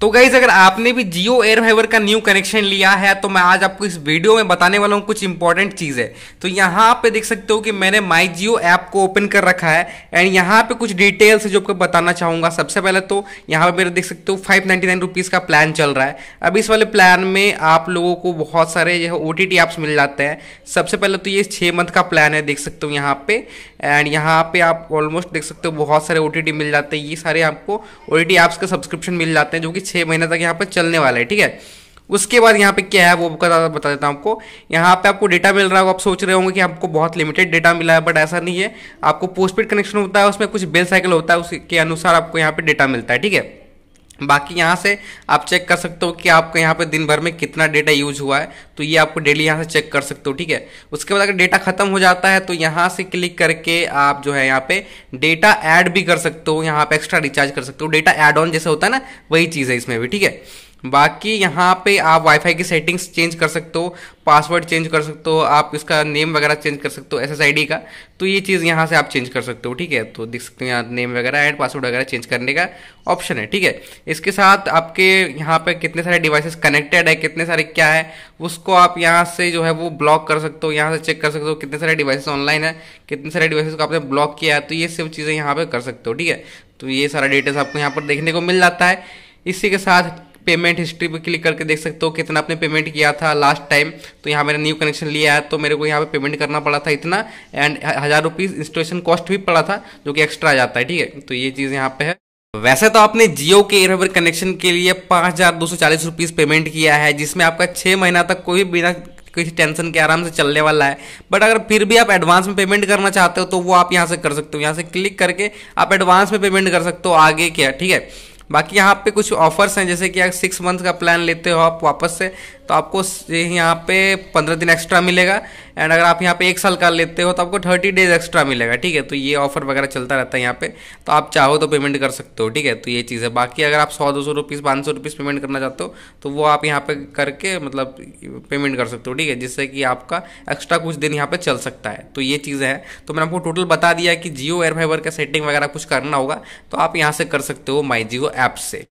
तो गाइज अगर आपने भी जियो एयर फाइवर का न्यू कनेक्शन लिया है तो मैं आज आपको इस वीडियो में बताने वाला हूँ कुछ इंपॉर्टेंट चीज़ है तो यहाँ पे देख सकते हो कि मैंने माई जियो ऐप को ओपन कर रखा है एंड यहाँ पे कुछ डिटेल्स है जो आपको बताना चाहूँगा सबसे पहले तो यहाँ पे मेरे देख सकते हो फाइव नाइन्टी नाइन रुपीज़ का प्लान चल रहा है अब इस वाले प्लान में आप लोगों को बहुत सारे जो ओ टी टी मिल जाते हैं सबसे पहले तो ये छः मंथ का प्लान है देख सकते हो यहाँ पे एंड यहाँ पे आप ऑलमोस्ट देख सकते हो बहुत सारे ओ मिल जाते हैं ये सारे आपको ओ टी एप्स का सब्सक्रिप्शन मिल जाते हैं जो कि छः महीने तक यहाँ पर चलने वाला है ठीक है उसके बाद यहाँ पे क्या है वो बता देता हूँ आपको यहाँ पे आपको डेटा मिल रहा होगा आप सोच रहे होंगे कि आपको बहुत लिमिटेड डेटा मिला है बट ऐसा नहीं है आपको पोस्टपेड कनेक्शन होता है उसमें कुछ बेल साइकिल होता है उसके अनुसार आपको यहाँ पे डेटा मिलता है ठीक है बाकी यहाँ से आप चेक कर सकते हो कि आपको यहाँ पे दिन भर में कितना डेटा यूज हुआ है तो ये आपको डेली यहाँ से चेक कर सकते हो ठीक है उसके बाद अगर डेटा खत्म हो जाता है तो यहाँ से क्लिक करके आप जो है यहाँ पे डेटा ऐड भी कर सकते हो यहाँ पे एक्स्ट्रा रिचार्ज कर सकते हो डेटा ऐड ऑन जैसे होता है ना वही चीज़ है इसमें भी ठीक है बाकी यहाँ पे आप वाईफाई की सेटिंग्स चेंज कर सकते हो पासवर्ड चेंज कर सकते हो आप इसका नेम वगैरह चेंज कर सकते हो एसएसआईडी का तो ये चीज़ यहाँ से आप चेंज कर सकते हो ठीक है तो देख सकते हो यहाँ नेम वगैरह एंड पासवर्ड वगैरह चेंज करने का ऑप्शन है ठीक है इसके साथ आपके यहाँ पे कितने सारे डिवाइसेस कनेक्टेड है कितने सारे क्या है उसको आप यहाँ से जो है वो ब्लॉक कर सकते हो यहाँ से चेक कर सकते हो कितने सारे डिवाइसेस ऑनलाइन है कितने सारे डिवाइसेस को आपने ब्लॉक किया है तो ये सब चीज़ें यहाँ पर कर सकते हो ठीक है तो ये सारा डिटेल्स आपको यहाँ पर देखने को मिल जाता है इसी के साथ पेमेंट हिस्ट्री पर क्लिक करके देख सकते हो कितना आपने पेमेंट किया था लास्ट टाइम तो यहाँ मैंने न्यू कनेक्शन लिया है तो मेरे को यहाँ पे पेमेंट करना पड़ा था इतना एंड हज़ार रुपीज़ इंस्टॉलेशन कॉस्ट भी पड़ा था जो कि एक्स्ट्रा आ जाता है ठीक है तो ये चीज़ यहाँ पे है वैसे तो आपने जियो के एयरवेयर कनेक्शन के लिए पाँच हज़ार दो सौ चालीस रुपीज़ पेमेंट किया है जिसमें आपका छः महीना तक कोई बिना किसी टेंशन के आराम से चलने वाला है बट अगर फिर भी आप एडवांस में पेमेंट करना चाहते हो तो वो आप यहाँ से कर सकते हो यहाँ से क्लिक करके आप एडवांस में पेमेंट कर सकते हो आगे क्या ठीक है बाकी यहाँ पे कुछ ऑफर्स हैं जैसे कि अगर सिक्स मंथ का प्लान लेते हो आप वापस से तो आपको यहाँ पे पंद्रह दिन एक्स्ट्रा मिलेगा एंड अगर आप यहाँ पे एक साल का लेते हो तो आपको थर्टी डेज एक्स्ट्रा मिलेगा ठीक है तो ये ऑफर वगैरह चलता रहता है यहाँ पे तो आप चाहो तो पेमेंट कर सकते हो ठीक है तो ये चीज़ है बाकी अगर आप सौ दो सौ रुपीज़ पाँच सौ रुपीज़ पेमेंट करना चाहते हो तो वो आप यहाँ पे करके मतलब पेमेंट कर सकते हो ठीक है जिससे कि आपका एक्स्ट्रा कुछ दिन यहाँ पर चल सकता है तो ये चीज़ें हैं तो मैंने आपको टोटल बता दिया कि जियो एयर फाइबर का सेटिंग वगैरह कुछ करना होगा तो आप यहाँ से कर सकते हो माई जियो ऐप से